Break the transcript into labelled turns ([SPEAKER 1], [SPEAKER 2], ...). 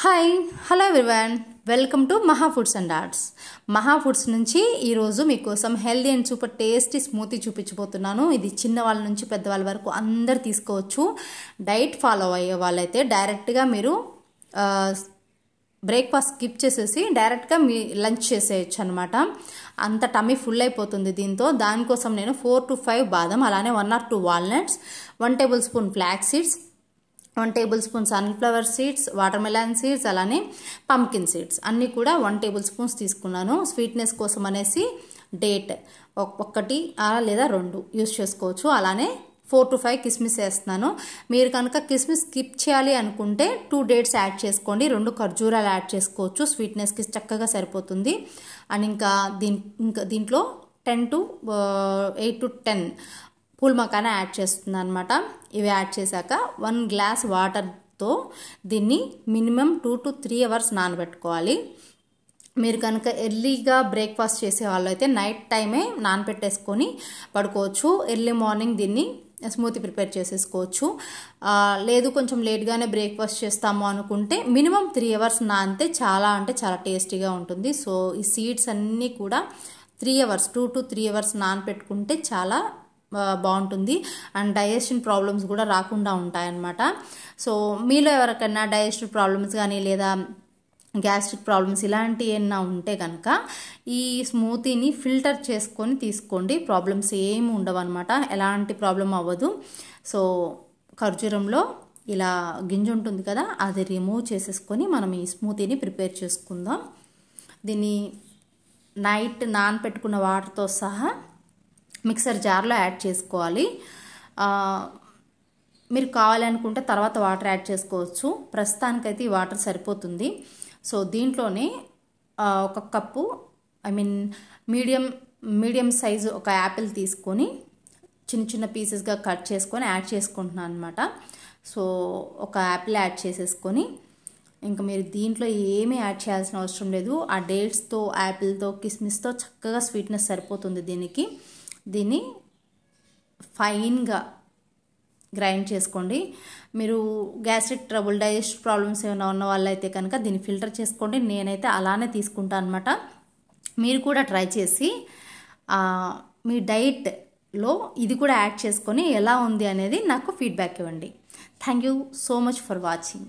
[SPEAKER 1] hi hello everyone welcome to Maha foods and arts Maha foods నుంచి ఈరోజు మీకోసం healthy and super tasty smoothie చూపించబోతున్నాను ఇది చిన్నవాళ్ళ నుంచి పెద్దవాళ్ళ వరకు అందరు తీసుకోవచ్చు డైట్ ఫాలో అయ్యే వాళ్ళైతే డైరెక్ట్గా మీరు బ్రేక్ఫాస్ట్ స్కిప్ చేసేసి డైరెక్ట్గా మీ లంచ్ చేసేయచ్చు అనమాట అంత టమ్మీ ఫుల్ అయిపోతుంది దీంతో దానికోసం నేను ఫోర్ టు ఫైవ్ బాదం అలానే one or two walnuts one tablespoon flax seeds one tablespoon sunflower seeds watermelon seeds అలానే పంకిన్ సీడ్స్ అన్నీ కూడా వన్ టేబుల్ స్పూన్స్ తీసుకున్నాను స్వీట్నెస్ కోసం అనేసి డేట్ ఒక్కటి లేదా రెండు యూస్ చేసుకోవచ్చు అలానే ఫోర్ టు ఫైవ్ కిస్మిస్ వేస్తున్నాను మీరు కనుక కిస్మిస్ స్కిప్ చేయాలి అనుకుంటే టూ డేట్స్ యాడ్ చేసుకోండి రెండు ఖర్జూరాలు యాడ్ చేసుకోవచ్చు స్వీట్నెస్కి చక్కగా సరిపోతుంది అండ్ ఇంకా దీని ఇంకా దీంట్లో ten to eight to ten phool makhana add చేస్తుంది అనమాట ఇవి యాడ్ చేశాక వన్ గ్లాస్ వాటర్తో దీన్ని minimum two to three hours నానబెట్టుకోవాలి మీరు కనుక ఎర్లీగా బ్రేక్ఫాస్ట్ చేసే వాళ్ళు అయితే నైట్ టైమే నానబెట్టేసుకొని పడుకోవచ్చు ఎర్లీ మార్నింగ్ దీన్ని స్మూతీ ప్రిపేర్ చేసేసుకోవచ్చు లేదు కొంచెం లేట్గానే బ్రేక్ఫాస్ట్ చేస్తాము అనుకుంటే మినిమం త్రీ అవర్స్ నానితే చాలా అంటే చాలా టేస్టీగా ఉంటుంది సో ఈ సీడ్స్ అన్నీ కూడా three hours two to three hours నానపెట్టుకుంటే చాలా బాగుంటుంది అండ్ డైజెషన్ ప్రాబ్లమ్స్ కూడా రాకుండా ఉంటాయన్నమాట సో మీలో ఎవరికైనా డైజెస్టివ్ ప్రాబ్లమ్స్ కానీ లేదా గ్యాస్ట్రిక్ ప్రాబ్లమ్స్ ఇలాంటివి ఏమైనా ఉంటే కనుక ఈ స్మూతీని ఫిల్టర్ చేసుకొని తీసుకోండి ప్రాబ్లమ్స్ ఏమి ఉండవు అనమాట ఎలాంటి ప్రాబ్లం అవ్వదు సో ఖర్జూరంలో ఇలా గింజ ఉంటుంది కదా అది రిమూవ్ చేసేసుకొని మనం ఈ స్మూతీని ప్రిపేర్ చేసుకుందాం దీన్ని నైట్ పెట్టుకున్న వాటర్తో సహా మిక్సర్ జార్లో యాడ్ చేసుకోవాలి మీరు కావాలనుకుంటే తర్వాత వాటర్ యాడ్ చేసుకోవచ్చు ప్రస్తుతానికైతే ఈ వాటర్ సరిపోతుంది సో దీంట్లోనే ఒక cup I mean medium medium size ఒక యాపిల్ తీసుకొని చిన్న చిన్న పీసెస్గా కట్ చేసుకొని యాడ్ చేసుకుంటున్నాను అనమాట సో ఒక యాపిల్ యాడ్ చేసేసుకొని ఇంకా మీరు దీంట్లో ఏమీ యాడ్ చేయాల్సిన అవసరం లేదు ఆ డేట్స్తో యాపిల్తో కిస్మిస్తో చక్కగా స్వీట్నెస్ సరిపోతుంది దీనికి దీన్ని ఫైన్గా గ్రైండ్ చేసుకోండి మీరు గ్యాస్ట్రిక్ ట్రబుల్ డైజెస్ట్ ప్రాబ్లమ్స్ ఏమైనా ఉన్న వాళ్ళైతే కనుక దీన్ని ఫిల్టర్ చేసుకోండి నేనైతే అలానే తీసుకుంటా అనమాట మీరు కూడా ట్రై చేసి మీ డైట్లో ఇది కూడా యాడ్ చేసుకొని ఎలా ఉంది అనేది నాకు ఫీడ్బ్యాక్ ఇవ్వండి thank you so much for watching